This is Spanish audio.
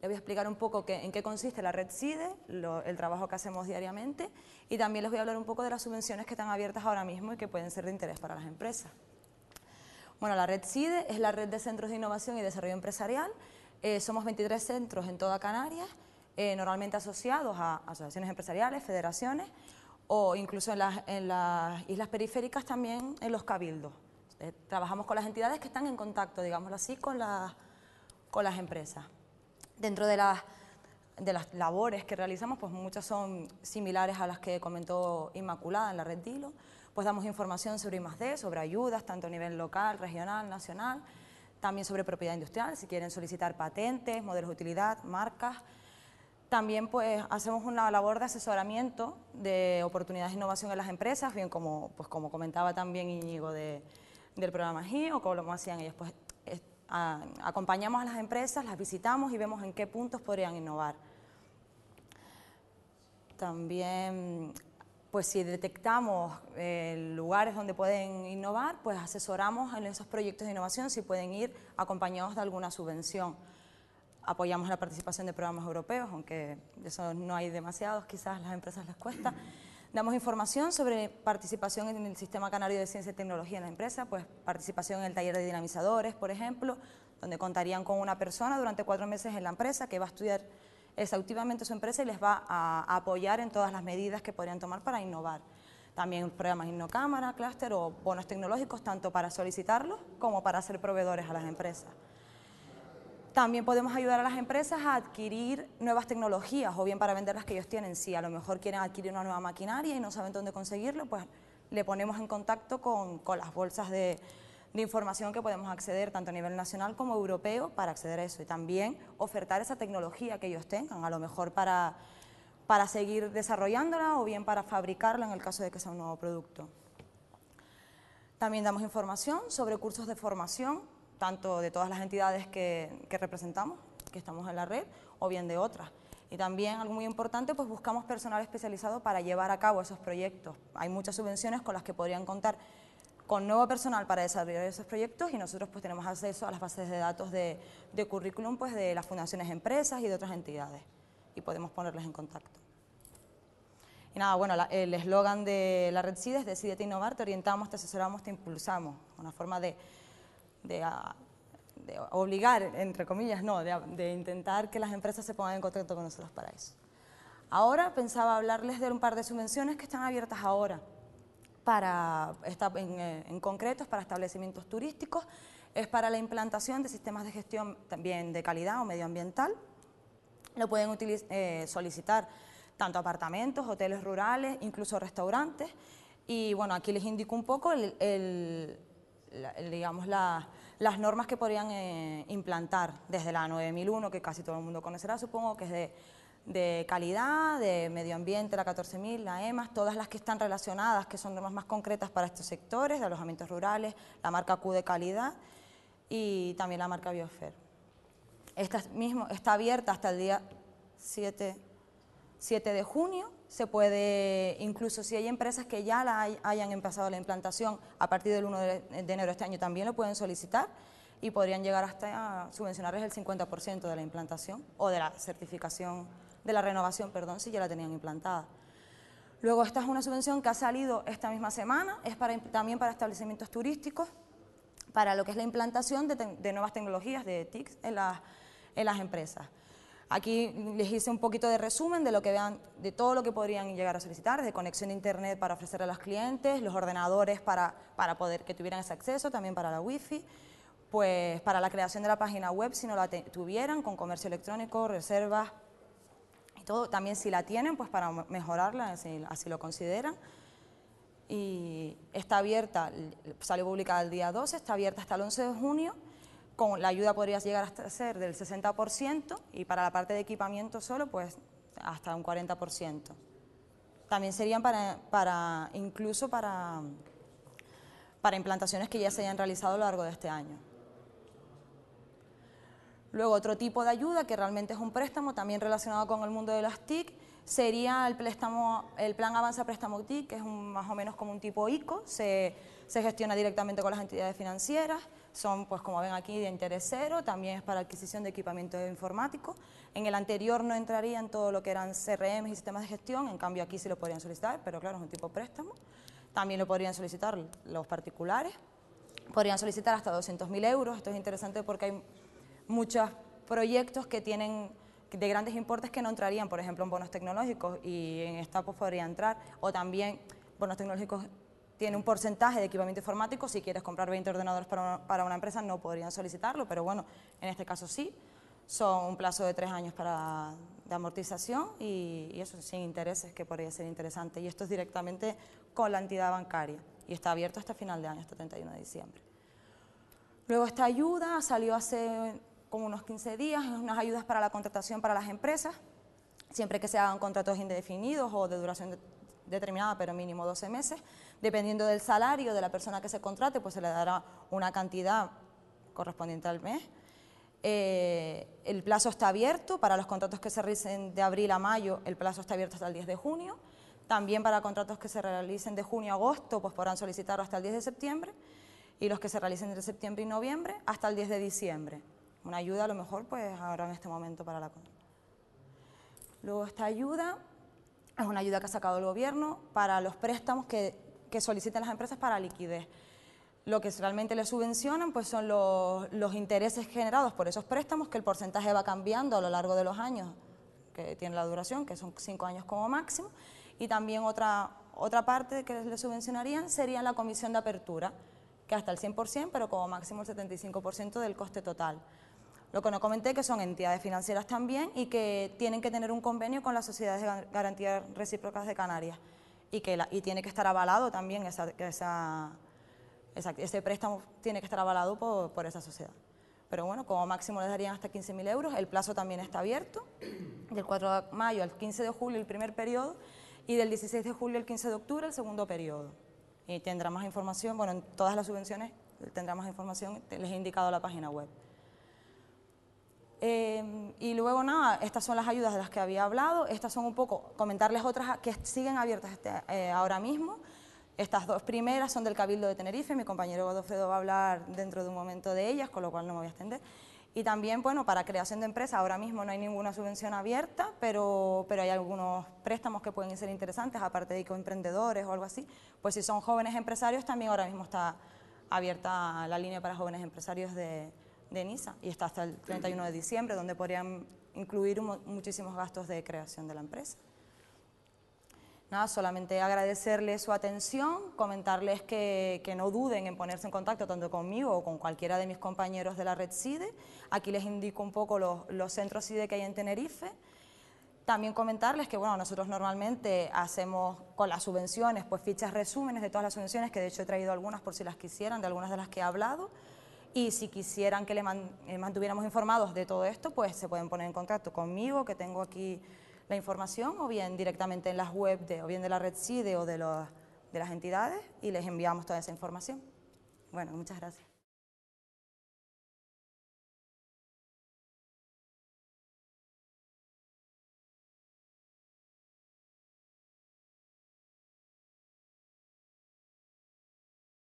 Les voy a explicar un poco en qué consiste la red CIDE, el trabajo que hacemos diariamente, y también les voy a hablar un poco de las subvenciones que están abiertas ahora mismo y que pueden ser de interés para las empresas. Bueno, la red CIDE es la red de centros de innovación y desarrollo empresarial. Eh, somos 23 centros en toda Canarias, eh, normalmente asociados a asociaciones empresariales, federaciones, o incluso en las, islas periféricas también en los cabildos. Eh, trabajamos con las entidades que están en contacto, digámoslo así, con las empresas. Dentro de las, de las labores que realizamos, pues muchas son similares a las que comentó Inmaculada en la red Dilo, pues damos información sobre I+.D., sobre ayudas, tanto a nivel local, regional, nacional, también sobre propiedad industrial, si quieren solicitar patentes, modelos de utilidad, marcas. También pues, hacemos una labor de asesoramiento de oportunidades de innovación en las empresas, bien como, pues, como comentaba también Íñigo del programa GI o como lo hacían ellos. Pues, acompañamos a las empresas, las visitamos y vemos en qué puntos podrían innovar. También, pues si detectamos eh, lugares donde pueden innovar, pues asesoramos en esos proyectos de innovación si pueden ir acompañados de alguna subvención. Apoyamos la participación de programas europeos, aunque de eso no hay demasiados, quizás las empresas les cuesta. Damos información sobre participación en el Sistema Canario de Ciencia y Tecnología en la empresa, pues participación en el taller de dinamizadores, por ejemplo, donde contarían con una persona durante cuatro meses en la empresa que va a estudiar exhaustivamente su empresa y les va a, apoyar en todas las medidas que podrían tomar para innovar. También programas InnoCámara, Cluster o bonos tecnológicos, tanto para solicitarlos como para ser proveedores a las empresas. También podemos ayudar a las empresas a adquirir nuevas tecnologías o bien para vender las que ellos tienen. Si a lo mejor quieren adquirir una nueva maquinaria y no saben dónde conseguirlo, pues le ponemos en contacto con, las bolsas de, información que podemos acceder tanto a nivel nacional como europeo para acceder a eso y también ofertar esa tecnología que ellos tengan, a lo mejor para, para seguir desarrollándola o bien para fabricarla en el caso de que sea un nuevo producto. También damos información sobre cursos de formación tanto de todas las entidades que, representamos, que estamos en la red, o bien de otras. Y también, algo muy importante, pues buscamos personal especializado para llevar a cabo esos proyectos. Hay muchas subvenciones con las que podrían contar con nuevo personal para desarrollar esos proyectos y nosotros pues tenemos acceso a las bases de datos de, currículum pues de las fundaciones empresas y de otras entidades y podemos ponerles en contacto. Y nada, bueno, el eslogan de la red Cides, es Decídete Innovar, te orientamos, te asesoramos, te impulsamos. Una forma de Ah, de, obligar, entre comillas, no, de, intentar que las empresas se pongan en contacto con nosotros para eso. Ahora pensaba hablarles de un par de subvenciones que están abiertas ahora, para, en, eh, en concreto para establecimientos turísticos, es para la implantación de sistemas de gestión también de calidad o medioambiental. Lo pueden eh, solicitar tanto apartamentos, hoteles rurales, incluso restaurantes. Y bueno, aquí les indico un poco el digamos, las normas que podrían eh, implantar desde la 9001, que casi todo el mundo conocerá, supongo, que es de, calidad, de medio ambiente, la 14000, la EMAS, todas las que están relacionadas, que son normas más concretas para estos sectores, de alojamientos rurales, la marca Q de calidad y también la marca Biofer. Esta mismo está abierta hasta el día 7, 7 de junio se puede, incluso si hay empresas que ya la hayan empezado la implantación a partir del 1 de, enero de este año, también lo pueden solicitar y podrían llegar hasta a subvencionarles el 50% de la implantación o de la certificación, de la renovación, perdón, si ya la tenían implantada. Luego, esta es una subvención que ha salido esta misma semana, es también para establecimientos turísticos, para lo que es la implantación de, nuevas tecnologías de TIC en las empresas. Aquí les hice un poquito de resumen de lo que vean, de todo lo que podrían llegar a solicitar, de conexión a internet para ofrecerle a los clientes, los ordenadores para, para poder que tuvieran ese acceso, también para la wifi, pues para la creación de la página web si no la tuvieran, con comercio electrónico, reservas y todo. También si la tienen, pues para mejorarla, así lo consideran y está abierta, salió publicada el día 12, está abierta hasta el 11 de junio con la ayuda podría llegar hasta ser del 60% y para la parte de equipamiento solo, pues hasta un 40%. También serían para, para incluso para, para implantaciones que ya se hayan realizado a lo largo de este año. Luego, otro tipo de ayuda que realmente es un préstamo, también relacionado con el mundo de las TIC, sería el, préstamo, el plan Avanza Préstamo UTI, que es más o menos como un tipo ICO, se, gestiona directamente con las entidades financieras, son, pues como ven aquí, de interés cero, también es para adquisición de equipamiento informático. En el anterior no entraría en todo lo que eran CRM y sistemas de gestión, en cambio aquí sí lo podrían solicitar, pero claro, es un tipo préstamo. También lo podrían solicitar los particulares, podrían solicitar hasta 200.000 euros, esto es interesante porque hay muchos proyectos que tienen de grandes importes que no entrarían, por ejemplo, en bonos tecnológicos y en esta pues, podría entrar, o también bonos tecnológicos tiene un porcentaje de equipamiento informático, si quieres comprar 20 ordenadores para una, empresa no podrían solicitarlo, pero bueno, en este caso sí, son un plazo de tres años para, de amortización y, y eso sin intereses, que podría ser interesante, y esto es directamente con la entidad bancaria y está abierto hasta final de año, hasta 31 de diciembre. Luego esta ayuda salió hace como unos 15 días, unas ayudas para la contratación para las empresas, siempre que se hagan contratos indefinidos o de duración determinada, pero mínimo 12 meses. Dependiendo del salario de la persona que se contrate, pues se le dará una cantidad correspondiente al mes. Eh, el plazo está abierto para los contratos que se realicen de abril a mayo, el plazo está abierto hasta el 10 de junio. También para contratos que se realicen de junio a agosto, pues podrán solicitarlo hasta el 10 de septiembre. Y los que se realicen entre septiembre y noviembre, hasta el 10 de diciembre. Una ayuda a lo mejor pues ahora en este momento para la Luego esta ayuda es una ayuda que ha sacado el gobierno para los préstamos que, que solicitan las empresas para liquidez. Lo que realmente le subvencionan pues son los, intereses generados por esos préstamos, que el porcentaje va cambiando a lo largo de los años, que tiene la duración, que son cinco años como máximo, y también otra, otra parte que le subvencionarían sería la comisión de apertura, que hasta el 100%, pero como máximo el 75% del coste total. Lo que no comenté que son entidades financieras también y que tienen que tener un convenio con las sociedades de garantía recíprocas de Canarias y que y tiene que estar avalado también esa, ese préstamo tiene que estar avalado por, por esa sociedad. Pero bueno, como máximo les darían hasta 15.000 euros, el plazo también está abierto, del 4 de mayo al 15 de julio el primer periodo y del 16 de julio al 15 de octubre el segundo periodo. Y tendrá más información, bueno, en todas las subvenciones tendrá más información, les he indicado la página web. Em, y luego nada, estas son las ayudas de las que había hablado, estas son un poco, comentarles otras que siguen abiertas este, eh, ahora mismo. Estas dos primeras son del Cabildo de Tenerife, mi compañero Godofredo va a hablar dentro de un momento de ellas, con lo cual no me voy a extender. Y también, bueno, para creación de empresas, ahora mismo no hay ninguna subvención abierta, pero, pero hay algunos préstamos que pueden ser interesantes, aparte de emprendedores o algo así. Pues si son jóvenes empresarios, también ahora mismo está abierta la línea para jóvenes empresarios de, de NISA y está hasta el 31 de diciembre, donde podrían incluir muchísimos gastos de creación de la empresa. Nada, solamente agradecerles su atención, comentarles que, no duden en ponerse en contacto tanto conmigo o con cualquiera de mis compañeros de la red CIDE. Aquí les indico un poco los, centros CIDE que hay en Tenerife. También comentarles que bueno, nosotros normalmente hacemos con las subvenciones pues fichas resúmenes de todas las subvenciones, que de hecho he traído algunas por si las quisieran, de algunas de las que he hablado. Y si quisieran que les eh, mantuviéramos informados de todo esto, pues se pueden poner en contacto conmigo, que tengo aquí la información, o bien directamente en las web, de, o bien de la red CIDE o de, de las entidades, y les enviamos toda esa información. Bueno, muchas gracias.